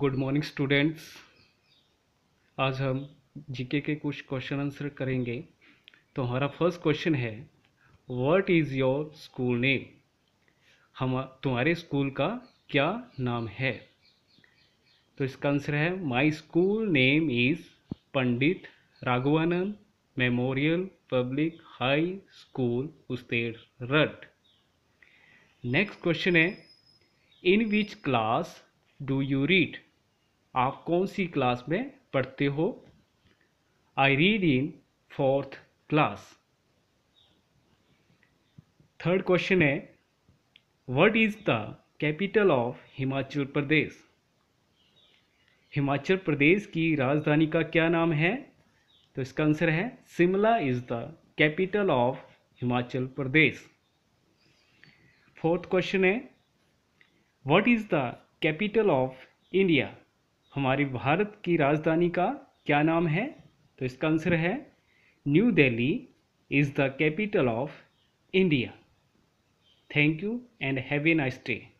good morning students आज हम GK के कुछ क्वेश्चन आंसर करेंगे तो हमारा फर्स्ट क्वेश्चन है what is your school name हम तुम्हारे स्कूल का क्या नाम है तो इसका आंसर है my school name is Pandit Raghavanand memorial public high school उस्तेड रट नेक्स्ट क्वेश्चन है in which class do you read आप कौन सी क्लास में पढ़ते हो I read in fourth class third question है what is the capital of Himachal Pradesh Himachal Pradesh की राजधानी का क्या नाम है तो इसका आंसर है Shimla is the capital of Himachal Pradesh fourth question है what is the capital of India हमारी भारत की राजधानी का क्या नाम है तो इसका आंसर है new Delhi is the capital of India thank you and have a nice day